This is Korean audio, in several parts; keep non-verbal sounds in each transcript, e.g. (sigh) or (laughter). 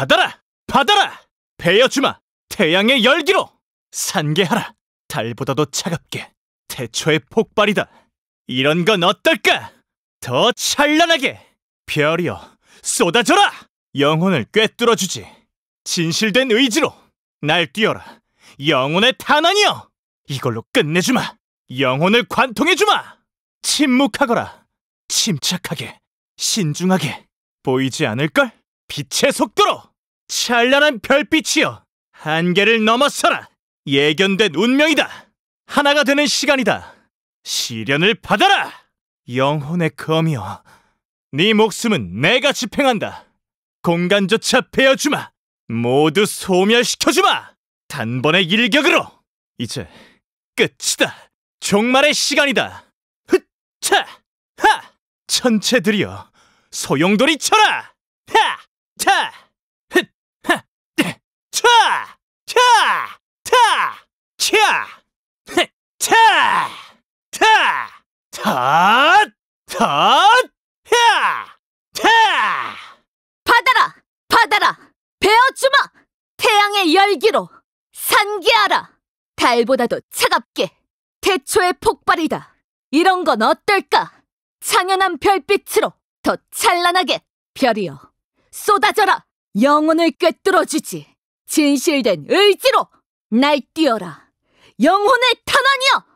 받아라! 받아라! 베어주마! 태양의 열기로! 산개하라! 달보다도 차갑게! 태초의 폭발이다! 이런 건 어떨까? 더 찬란하게! 별이여, 쏟아져라! 영혼을 꿰뚫어주지! 진실된 의지로! 날뛰어라! 영혼의 탄원이여! 이걸로 끝내주마! 영혼을 관통해주마! 침묵하거라! 침착하게! 신중하게! 보이지 않을걸? 빛의 속도로! 찬란한 별빛이여 한계를 넘어서라 예견된 운명이다 하나가 되는 시간이다 시련을 받아라 영혼의 검이여 네 목숨은 내가 집행한다 공간조차 베어주마 모두 소멸시켜주마 단번에 일격으로 이제 끝이다 종말의 시간이다 흩차 하 천체들이여 소용돌이 쳐라 하 차! (laughs) 차! 차! 타! 탓! 탓! 야! 타! 받아라! 받아라! 베어주마! 태양의 열기로 산기하라! 달보다도 차갑게! 태초의 폭발이다! 이런 건 어떨까? 창연한 별빛으로 더 찬란하게 별이여 쏟아져라! 영혼을 꿰뚫어주지! 진실된 의지로 날뛰어라! 영혼의 탄원이여!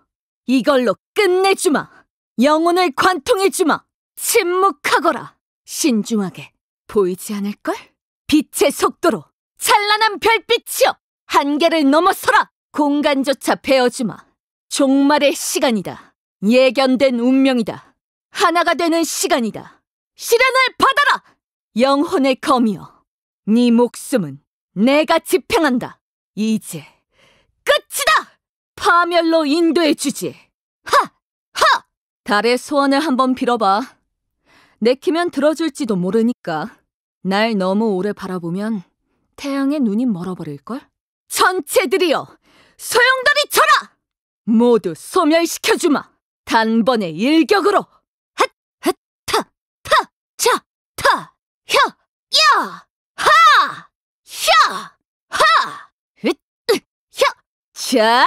이걸로 끝내주마! 영혼을 관통해주마! 침묵하거라! 신중하게 보이지 않을걸? 빛의 속도로 찬란한 별빛이여! 한계를 넘어서라! 공간조차 베어주마! 종말의 시간이다. 예견된 운명이다. 하나가 되는 시간이다. 시련을 받아라! 영혼의 검이여. 네 목숨은 내가 집행한다. 이제 끝이다! 파멸로 인도해주지. 하! 하! 달의 소원을 한번 빌어봐. 내키면 들어줄지도 모르니까. 날 너무 오래 바라보면 태양의 눈이 멀어버릴걸? 전체들이여! 소용돌이 쳐라! 모두 소멸시켜주마! 단번에 일격으로! 핫! 핫! 타! 타! 자! 타! 혀! 야! 하! 혀! 하! 으! 으! 혀! 자!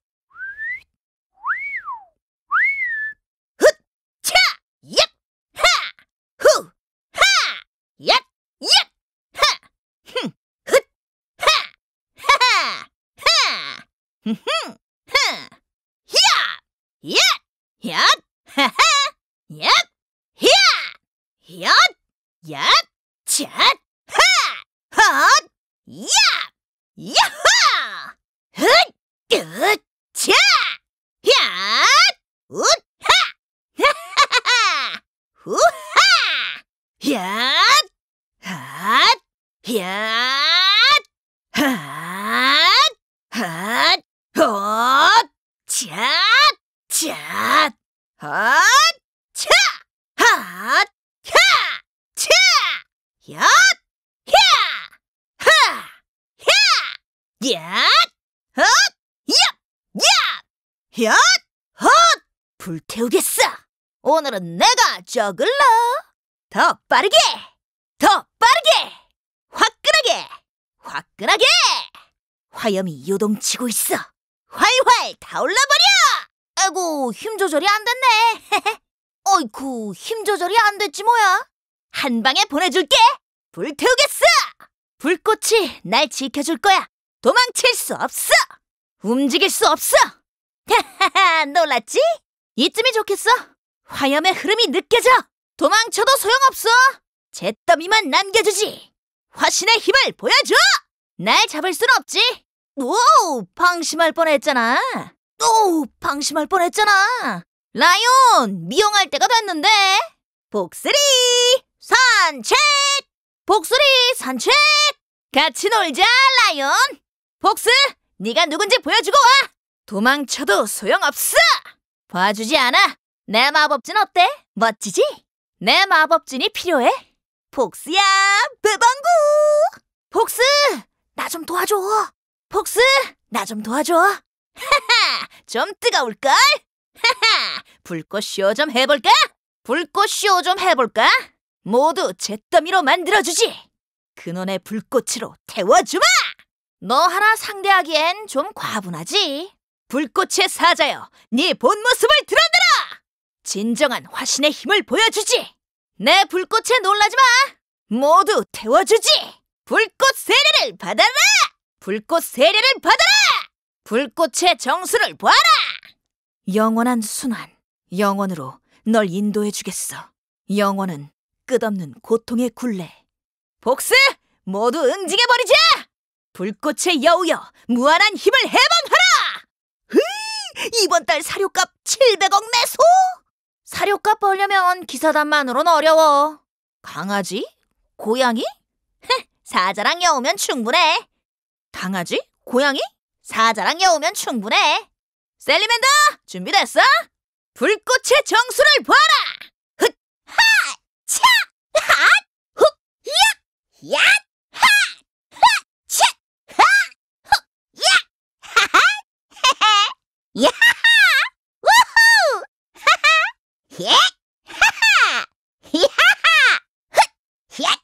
(laughs) (laughs) Yep. Yep. Yep. Yep. 쪼글러 더 빠르게 더 빠르게 화끈하게 화끈하게 화염이 요동치고 있어 활활 타올라버려 아이고 힘 조절이 안 됐네 (laughs) 어이쿠 힘 조절이 안 됐지 뭐야 한 방에 보내줄게 불태우겠어 불꽃이 날 지켜줄 거야 도망칠 수 없어 움직일 수 없어 (laughs) 놀랐지? 이쯤이 좋겠어 화염의 흐름이 느껴져! 도망쳐도 소용없어! 잿더미만 남겨주지! 화신의 힘을 보여줘! 날 잡을 순 없지! 오! 방심할 뻔했잖아! 오! 방심할 뻔했잖아! 라이온! 미용할 때가 됐는데! 복수리! 산책! 복수리! 산책! 같이 놀자, 라이온! 복수! 네가 누군지 보여주고 와! 도망쳐도 소용없어! 봐주지 않아! 내 마법진 어때? 멋지지? 내 마법진이 필요해. 폭스야 배방구! 폭스나 좀 도와줘. 폭스나 좀 도와줘. 하하! 좀 뜨거울걸? 하하! 불꽃쇼 좀 해볼까? 불꽃쇼 좀 해볼까? 모두 잿더미로 만들어주지! 근원의 불꽃으로 태워주마! 너 하나 상대하기엔 좀 과분하지? 불꽃의 사자여, 네 본 모습을 드러내! 진정한 화신의 힘을 보여주지! 내 불꽃에 놀라지 마! 모두 태워주지! 불꽃 세례를 받아라! 불꽃 세례를 받아라! 불꽃의 정수를 보아라! 영원한 순환, 영원으로 널 인도해주겠어. 영원은 끝없는 고통의 굴레. 복수! 모두 응징해버리자! 불꽃의 여우여, 무한한 힘을 해방하라! 흥! 이번 달 사료값 700억 내소! 사료값 벌려면 기사단만으론 어려워. 강아지? 고양이? 흥, 사자랑 여우면 충분해. 강아지? 고양이? 사자랑 여우면 충분해. 셀리맨더! 준비됐어? 불꽃의 정수를 봐라! 흑! 하! 차! 하! 흑! 야! 야! 하! 하! 차! 하! 흑! 야! 하하! 헤헤! 야! ひえははひははふっひっは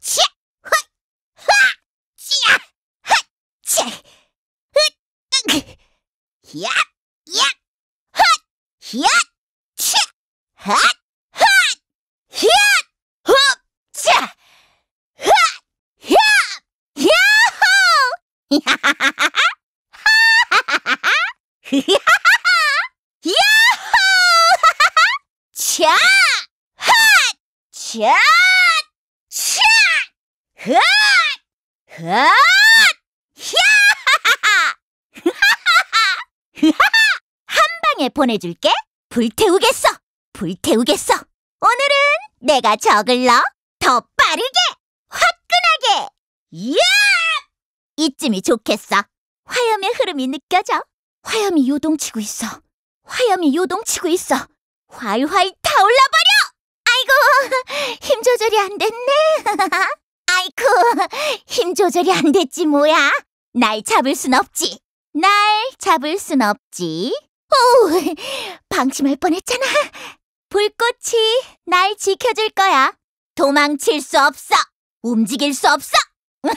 ちゃっはちはっちゃふっひややっはやはゃはっ 불태우겠어! 불태우겠어! 오늘은 내가 저글러 더 빠르게! 화끈하게! 이야! 이쯤이 좋겠어. 화염의 흐름이 느껴져. 화염이 요동치고 있어. 화염이 요동치고 있어. 활활 타올라버려! 아이고, (laughs) 힘 조절이 안 됐네. (laughs) 아이쿠, 힘 조절이 안 됐지 뭐야. 날 잡을 순 없지. 날 잡을 순 없지. 오, 방심할 뻔했잖아. 불꽃이 날 지켜줄 거야. 도망칠 수 없어. 움직일 수 없어. (laughs)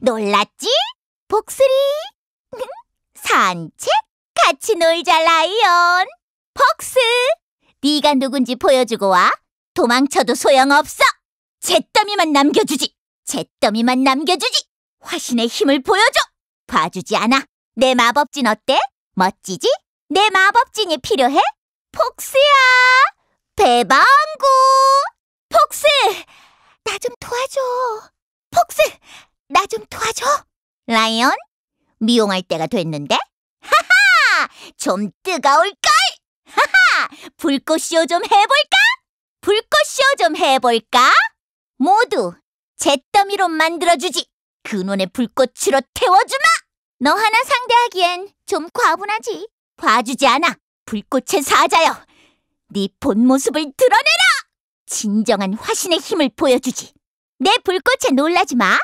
놀랐지? 복수리. (laughs) 산책? 같이 놀자, 라이온. 폭스, 네가 누군지 보여주고 와. 도망쳐도 소용없어. 잿더미만 남겨주지. 잿더미만 남겨주지. 화신의 힘을 보여줘. 봐주지 않아. 내 마법진 어때? 멋지지? 내 마법진이 필요해? 폭스야! 배방구! 폭스! 나 좀 도와줘. 폭스! 나 좀 도와줘. 라이언, 미용할 때가 됐는데? 하하! 좀 뜨거울걸? 하하! 불꽃쇼 좀 해볼까? 불꽃쇼 좀 해볼까? 모두 잿더미로 만들어주지! 근원의 불꽃으로 태워주마! 너 하나 상대하기엔 좀 과분하지? 봐주지 않아! 불꽃의 사자여! 네 본 모습을 드러내라! 진정한 화신의 힘을 보여주지! 내 불꽃에 놀라지 마!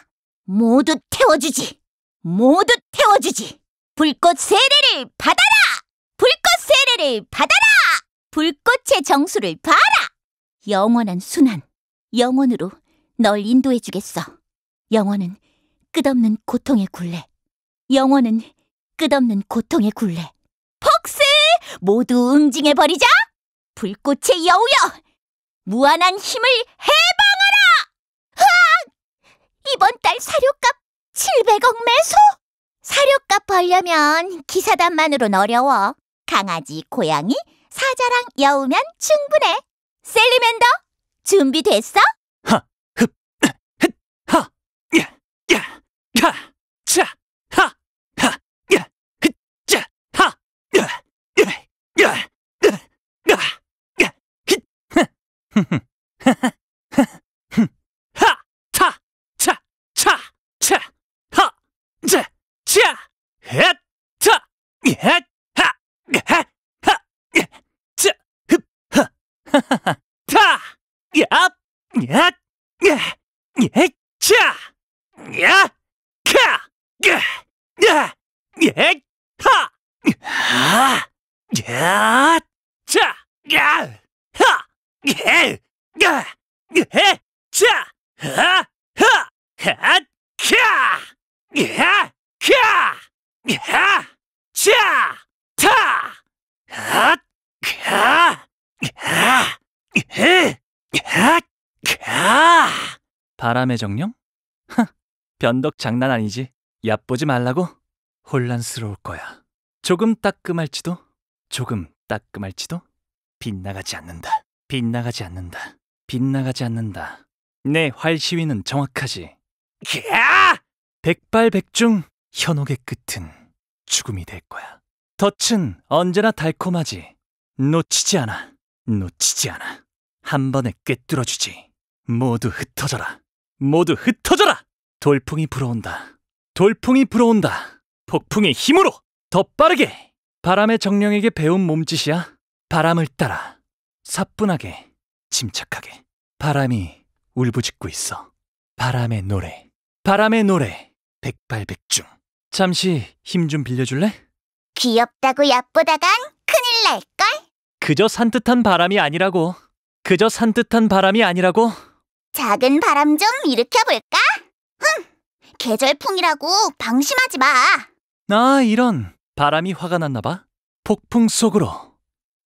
모두 태워주지! 모두 태워주지! 불꽃 세례를 받아라! 불꽃 세례를 받아라! 불꽃의 정수를 봐라! 영원한 순환, 영원으로 널 인도해주겠어. 영원은 끝없는 고통의 굴레. 영원은 끝없는 고통의 굴레. 삭스 모두 응징해버리자! 불꽃의 여우여! 무한한 힘을 해방하라! 으악! 이번 달 사료값 700억 매소! 사료값 벌려면 기사단만으로는 어려워. 강아지, 고양이, 사자랑 여우면 충분해. 셀리맨더, 준비됐어? 哼哼，哈哈，哼哼，哈嚓嚓嚓嚓，哈嚓嚓，哈嚓，哈嘿，哈嚓，呼哈，哈哈哈哈，嚓呀，呀。 바람의 정령? 하, 변덕 장난 아니지. 얕보지 말라고? 혼란스러울 거야. 조금 따끔할지도, 조금 따끔할지도 빗나가지 않는다. 빗나가지 않는다. 빗나가지 않는다. 내 활시위는 정확하지. 캬! 백발백중 현혹의 끝은 죽음이 될 거야. 덫은 언제나 달콤하지. 놓치지 않아. 놓치지 않아. 한 번에 꿰뚫어주지. 모두 흩어져라. 모두 흩어져라! 돌풍이 불어온다. 돌풍이 불어온다. 폭풍의 힘으로! 더 빠르게! 바람의 정령에게 배운 몸짓이야. 바람을 따라. 사뿐하게, 침착하게. 바람이 울부짖고 있어. 바람의 노래. 바람의 노래. 백발백중. 잠시 힘 좀 빌려줄래? 귀엽다고 얕보다간 큰일 날걸? 그저 산뜻한 바람이 아니라고. 그저 산뜻한 바람이 아니라고. 작은 바람 좀 일으켜볼까? 흥! 계절풍이라고 방심하지 마. 나 아, 이런 바람이 화가 났나 봐. 폭풍 속으로,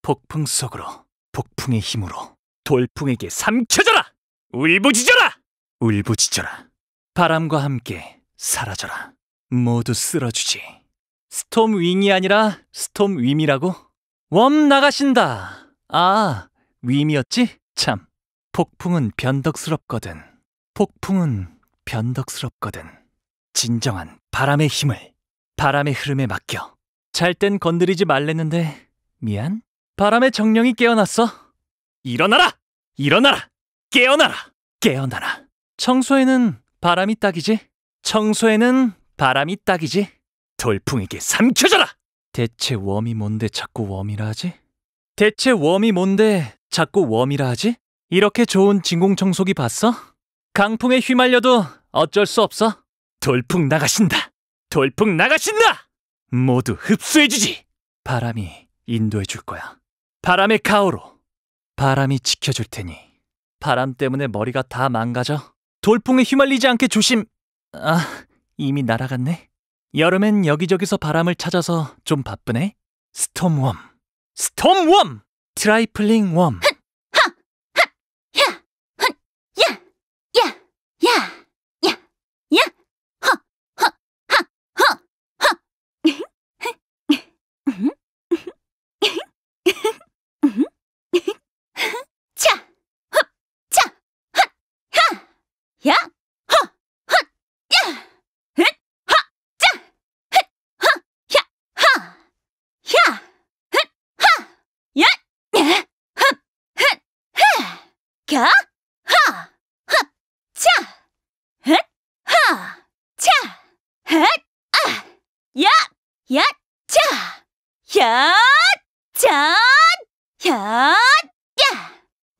폭풍 속으로, 폭풍의 힘으로 돌풍에게 삼켜져라. 울부짖어라. 울부짖어라. 바람과 함께 사라져라. 모두 쓸어주지. 스톰 윙이 아니라 스톰 율이라고? 웜 나가신다. 아, 율이었지? 참. 폭풍은 변덕스럽거든. 폭풍은 변덕스럽거든. 진정한 바람의 힘을 바람의 흐름에 맡겨. 잘 땐 건드리지 말랬는데 미안. 바람의 정령이 깨어났어. 일어나라! 일어나라! 깨어나라! 깨어나라. 청소에는 바람이 딱이지. 청소에는 바람이 딱이지. 돌풍에게 삼켜져라! 대체 웜이 뭔데 자꾸 웜이라 하지? 대체 웜이 뭔데 자꾸 웜이라 하지? 이렇게 좋은 진공청소기 봤어? 강풍에 휘말려도 어쩔 수 없어. 돌풍 나가신다. 돌풍 나가신다. 모두 흡수해주지. 바람이 인도해줄 거야. 바람의 가오로. 바람이 지켜줄 테니. 바람 때문에 머리가 다 망가져. 돌풍에 휘말리지 않게 조심. 아, 이미 날아갔네. 여름엔 여기저기서 바람을 찾아서 좀 바쁘네. 스톰웜. 스톰웜! 트라이플링 웜. キャー 자, 자, 야, 야,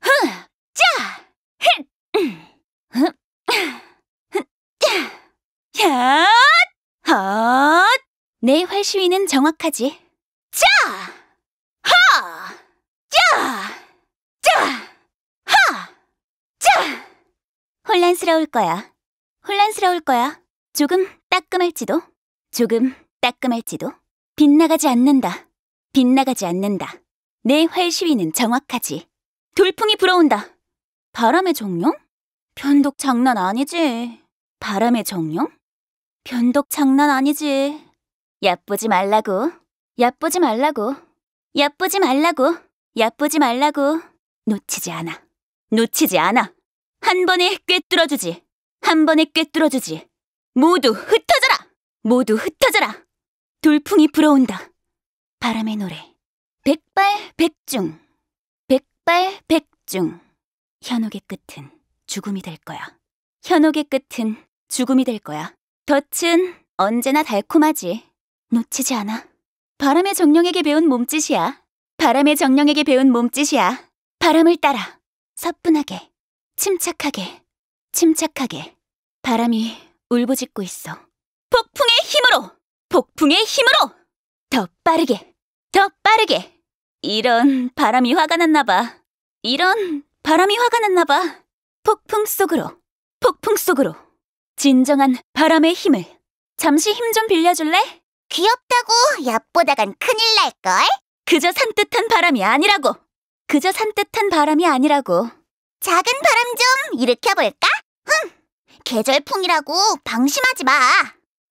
흐, 자, 흥, 흥, 흥, 야, 헛. 내 활시위는 정확하지. 자, 하, 자, 자, 하, 자. 혼란스러울 거야. 혼란스러울 거야. 조금 따끔할지도, 조금 따끔할지도, 빗나가지 않는다. 빗나가지 않는다. 내 활시위는 정확하지. 돌풍이 불어온다. 바람의 정령? 변덕 장난 아니지. 바람의 정령? 변덕 장난 아니지. 얕보지 말라고. 얕보지 말라고. 얕보지 말라고. 얕보지 말라고. 놓치지 않아. 놓치지 않아. 한 번에 꿰뚫어주지. 한 번에 꿰뚫어주지. 모두 흩어져라! 모두 흩어져라! 돌풍이 불어온다. 바람의 노래 백발백중 백발백중 현옥의 끝은 죽음이 될 거야 현옥의 끝은 죽음이 될 거야 덫은 언제나 달콤하지 놓치지 않아 바람의 정령에게 배운 몸짓이야 바람의 정령에게 배운 몸짓이야 바람을 따라 사뿐하게 침착하게 침착하게 바람이 울부짖고 있어 폭풍의 힘으로 폭풍의 힘으로 더 빠르게 더 빠르게! 이런 바람이 화가 났나 봐. 이런 바람이 화가 났나 봐. 폭풍 속으로, 폭풍 속으로. 진정한 바람의 힘을. 잠시 힘 좀 빌려줄래? 귀엽다고 얕보다간 큰일 날걸? 그저 산뜻한 바람이 아니라고! 그저 산뜻한 바람이 아니라고. 작은 바람 좀 일으켜볼까? 흥! 계절풍이라고 방심하지 마!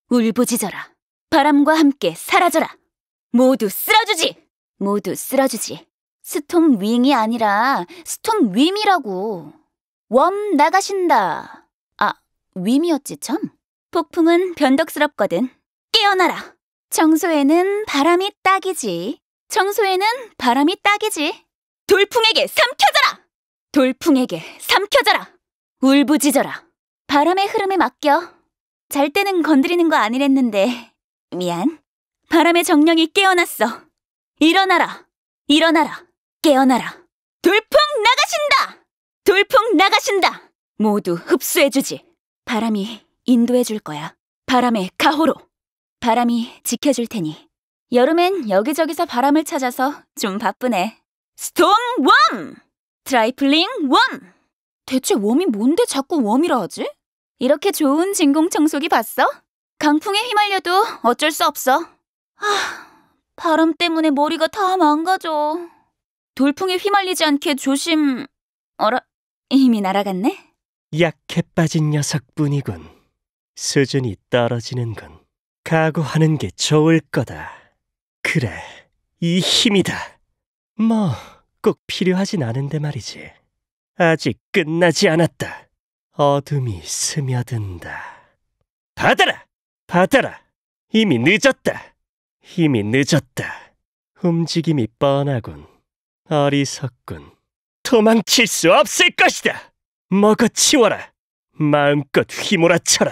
울부짖어라. 바람과 함께 사라져라. 모두 쓸어주지! 모두 쓸어주지. 스톰 윙이 아니라 스톰 율이라고. 웜 나가신다. 아, 율이었지 참. 폭풍은 변덕스럽거든. 깨어나라. 청소에는 바람이 딱이지. 청소에는 바람이 딱이지. 돌풍에게 삼켜져라! 돌풍에게 삼켜져라! 울부짖어라. 바람의 흐름에 맡겨. 잘 때는 건드리는 거 아니랬는데. 미안. 바람의 정령이 깨어났어. 일어나라. 일어나라. 깨어나라. 돌풍 나가신다. 돌풍 나가신다. 모두 흡수해주지. 바람이 인도해줄 거야. 바람의 가호로. 바람이 지켜줄 테니. 여름엔 여기저기서 바람을 찾아서 좀 바쁘네. 스톰 웜! 드라이플링 웜! 대체 웜이 뭔데 자꾸 웜이라 하지? 이렇게 좋은 진공 청소기 봤어? 강풍에 휘말려도 어쩔 수 없어. 하, 바람 때문에 머리가 다 망가져. 돌풍에 휘말리지 않게 조심... 어라? 이미 날아갔네? 약해 빠진 녀석뿐이군. 수준이 떨어지는군. 각오하는 게 좋을 거다. 그래, 이 힘이다. 뭐, 꼭 필요하진 않은데 말이지. 아직 끝나지 않았다. 어둠이 스며든다. 받아라! 받아라! 이미 늦었다! 힘이 늦었다. 움직임이 뻔하군. 어리석군. 도망칠 수 없을 것이다. 먹어치워라. 마음껏 휘몰아쳐라.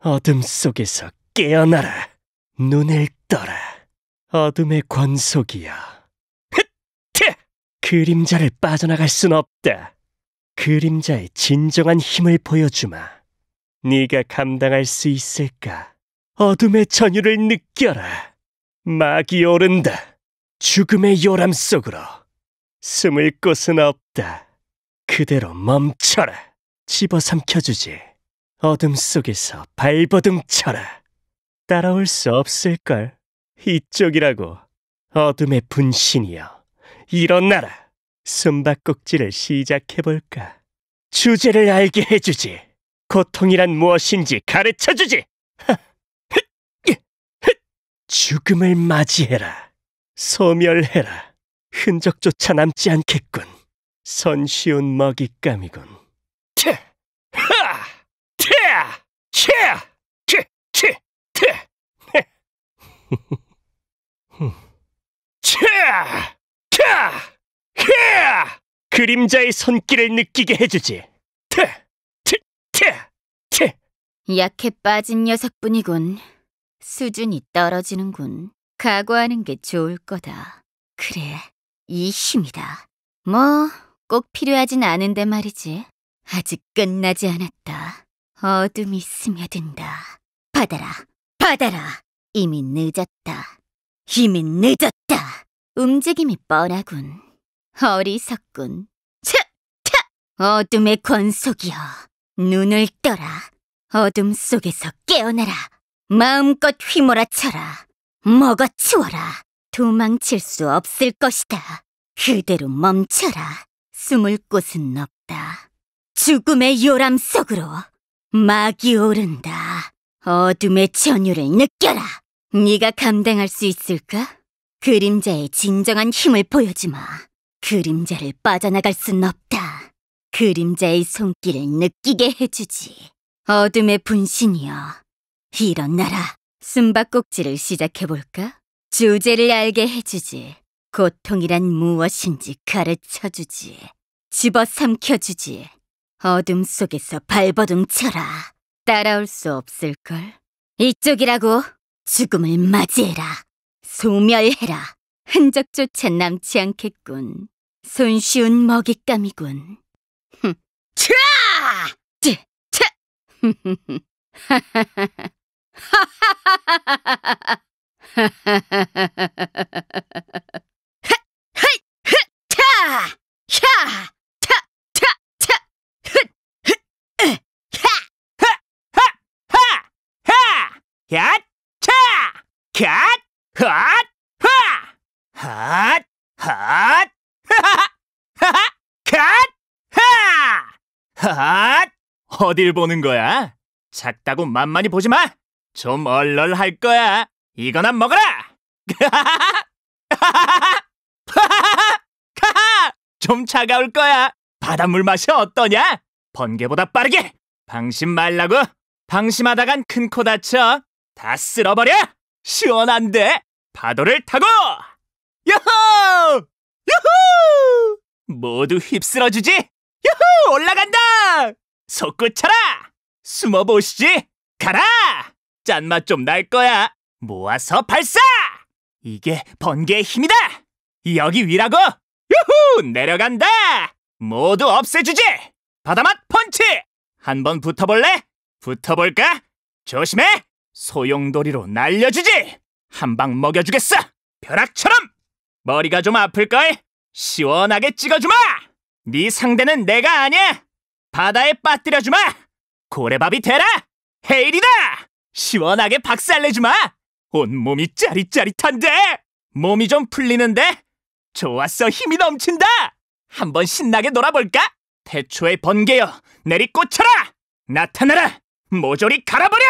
어둠 속에서 깨어나라. 눈을 떠라. 어둠의 권속이야. 흩트! 그림자를 빠져나갈 순 없다. 그림자의 진정한 힘을 보여주마. 네가 감당할 수 있을까? 어둠의 전율을 느껴라. 막이 오른다. 죽음의 요람 속으로. 숨을 곳은 없다. 그대로 멈춰라. 집어삼켜주지. 어둠 속에서 발버둥 쳐라. 따라올 수 없을걸. 이쪽이라고. 어둠의 분신이여. 일어나라. 숨바꼭질을 시작해볼까. 주제를 알게 해주지. 고통이란 무엇인지 가르쳐주지. (laughs) 죽음을 맞이해라. 소멸해라. 흔적조차 남지 않겠군. 선쉬운 먹잇감이군. 트! 하! 트! 치! 치! 치! 트! 치! 캬! 캬! 그림자의 손길을 느끼게 해주지. 트! 트! 트! 트! 약해 빠진 녀석뿐이군. 수준이 떨어지는군. 각오하는 게 좋을 거다. 그래, 이 힘이다. 뭐, 꼭 필요하진 않은데 말이지. 아직 끝나지 않았다. 어둠이 스며든다. 받아라, 받아라. 이미 늦었다. 이미 늦었다. 움직임이 뻔하군. 어리석군. 차! 차! 어둠의 권속이여. 눈을 떠라. 어둠 속에서 깨어나라. 마음껏 휘몰아쳐라. 먹어치워라. 도망칠 수 없을 것이다. 그대로 멈춰라. 숨을 곳은 없다. 죽음의 요람 속으로 막이 오른다. 어둠의 전율을 느껴라. 네가 감당할 수 있을까? 그림자의 진정한 힘을 보여주마. 그림자를 빠져나갈 순 없다. 그림자의 손길을 느끼게 해주지. 어둠의 분신이여. 이런 나라 숨바꼭질을 시작해볼까? 주제를 알게 해주지 고통이란 무엇인지 가르쳐주지 집어삼켜주지 어둠 속에서 발버둥 쳐라 따라올 수 없을걸 이쪽이라고 죽음을 맞이해라 소멸해라 흔적조차 남지 않겠군 손쉬운 먹잇감이군 흠. 차! 차! 하하하 어딜 보는 거야? 작다고 만만히 보지 마! 좀 얼얼할 거야. 이거나 먹어라. (laughs) 좀 차가울 거야. 바닷물 맛이 어떠냐? 번개보다 빠르게. 방심 말라고. 방심하다간 큰 코 다쳐. 다 쓸어버려. 시원한데. 파도를 타고. 여호! 여호! 모두 휩쓸어주지. 여호! 올라간다. 속구 쳐라. 숨어보시지. 가라. 짠맛 좀 날 거야. 모아서 발사! 이게 번개의 힘이다! 여기 위라고! 유후! 내려간다! 모두 없애주지! 바다맛 펀치! 한 번 붙어볼래? 붙어볼까? 조심해! 소용돌이로 날려주지! 한 방 먹여주겠어! 벼락처럼! 머리가 좀 아플걸? 시원하게 찍어주마! 네 상대는 내가 아니야! 바다에 빠뜨려주마! 고래밥이 되라! 헤일이다! 시원하게 박살내주마! 온몸이 짜릿짜릿한데! 몸이 좀 풀리는데? 좋았어, 힘이 넘친다! 한번 신나게 놀아볼까? 태초의 번개여, 내리꽂혀라! 나타나라! 모조리 갈아버려!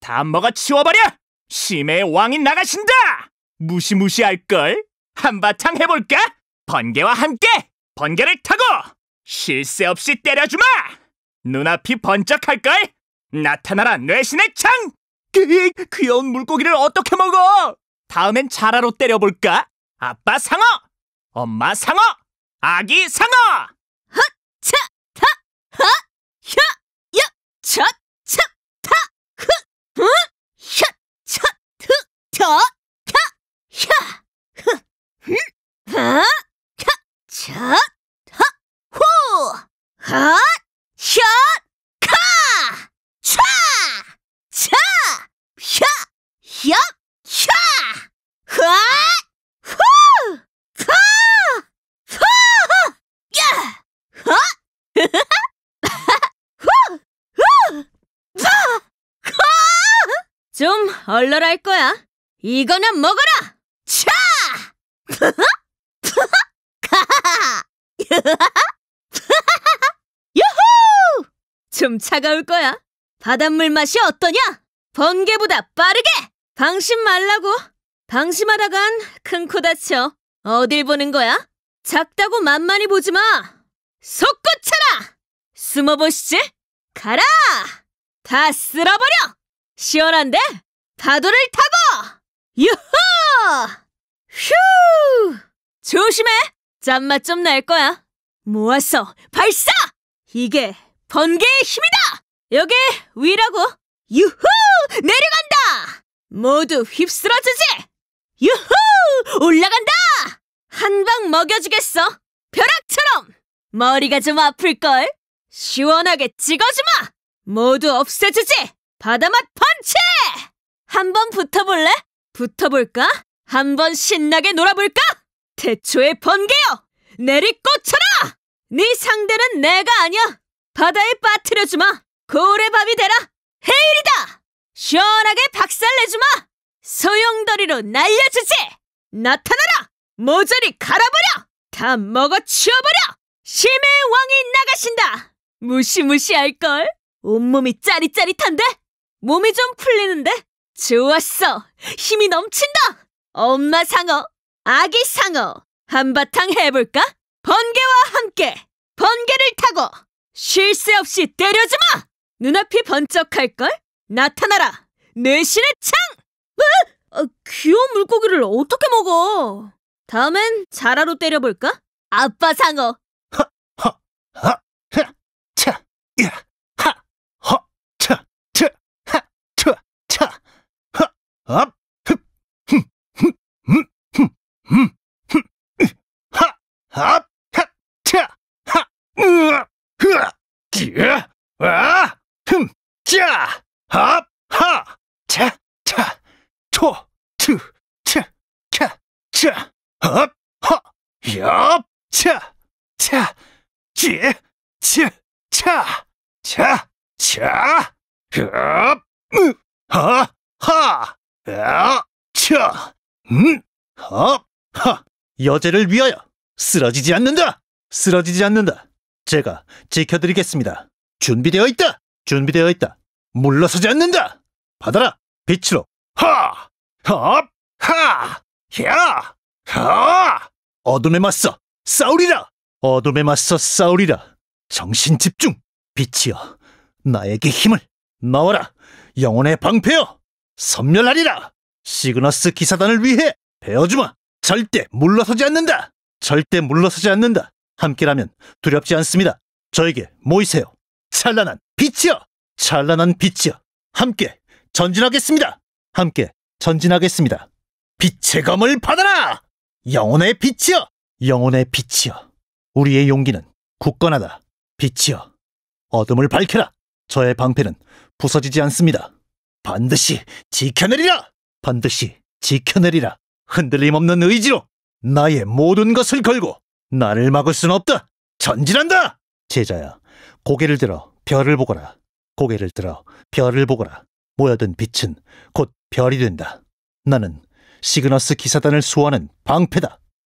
다 먹어 치워버려! 심해 왕이 나가신다! 무시무시할걸? 한바탕 해볼까? 번개와 함께 번개를 타고 쉴 새 없이 때려주마! 눈앞이 번쩍할걸? 나타나라 뇌신의 창! 그 귀여운 물고기를 어떻게 먹어? 다음엔 자라로 때려볼까? 아빠 상어! 엄마 상어! 아기 상어! 헛! 차! 타! 하! 혀! 여! 차, 첫! 타! 흐! 흐! 혀! 차, 흐! 터! 타! 혀! 흐! 흐! 하! 차, 첫! 하! 호! 하! 얼얼할 거야. 이거는 먹어라! 차! 유후! 좀 차가울 거야. 바닷물 맛이 어떠냐? 번개보다 빠르게! 방심 말라고. 방심하다간 큰 코 다쳐. 어딜 보는 거야? 작다고 만만히 보지 마! 속구쳐라! 숨어보시지? 가라! 다 쓸어버려! 시원한데? 파도를 타고 유호! 휴! 조심해! 짠맛 좀 날 거야. 모았어 발사! 이게 번개의 힘이다! 여기 위라고! 유후! 내려간다! 모두 휩쓸어주지! 유후! 올라간다! 한 방 먹여주겠어! 벼락처럼! 머리가 좀 아플걸? 시원하게 찍어주마! 모두 없애주지! 바다맛 펀치! 한번 붙어볼래? 붙어볼까? 한 번 신나게 놀아볼까? 태초의 번개여! 내리꽂혀라! 네 상대는 내가 아니야! 바다에 빠뜨려주마! 고래 밥이 되라! 해일이다 시원하게 박살내주마! 소용돌이로 날려주지! 나타나라! 모조리 갈아버려! 다 먹어치워버려! 심의 왕이 나가신다! 무시무시할걸? 온몸이 짜릿짜릿한데? 몸이 좀 풀리는데? 좋았어! 힘이 넘친다! 엄마 상어, 아기 상어, 한바탕 해볼까? 번개와 함께! 번개를 타고! 쉴 새 없이 때려주마! 눈앞이 번쩍할걸? 나타나라! 내신의 창! 으! 아, 귀여운 물고기를 어떻게 먹어? 다음엔 자라로 때려볼까? 아빠 상어! 하, 하, 하, 차, 야! 啊，哼，哼，哼，嗯，哼，嗯，哼，嗯，哈，啊，哈，切，哈，呃，呵，切，啊，哼，驾，啊，哈，切，切，搓，搓，切，恰，恰，啊，哈，呀，切，切，切，切，切，切，啊，嗯，哈，哈。 야, 차, 음, 하, 하. 여제를 위하여 쓰러지지 않는다. 쓰러지지 않는다. 제가 지켜드리겠습니다. 준비되어 있다. 준비되어 있다. 물러서지 않는다. 받아라. 빛으로. 하, 하, 하, 야, 하. 어둠에 맞서 싸우리라. 어둠에 맞서 싸우리라. 정신 집중. 빛이여. 나에게 힘을 나와라. 영혼의 방패여. 섬멸하리라. 시그너스 기사단을 위해 배어주마. 절대 물러서지 않는다. 절대 물러서지 않는다. 함께라면 두렵지 않습니다. 저에게 모이세요. 찬란한 빛이여. 찬란한 빛이여. 함께 전진하겠습니다. 함께 전진하겠습니다. 빛의 검을 받아라. 영혼의 빛이여. 영혼의 빛이여. 우리의 용기는 굳건하다. 빛이여. 어둠을 밝혀라. 저의 방패는 부서지지 않습니다. 반드시 지켜내리라! 반드시 지켜내리라! 흔들림 없는 의지로 나의 모든 것을 걸고 나를 막을 순 없다! 전진한다! 제자야, 고개를 들어 별을 보거라. 고개를 들어 별을 보거라. 모여든 빛은 곧 별이 된다. 나는 시그너스 기사단을 수호하는 방패다.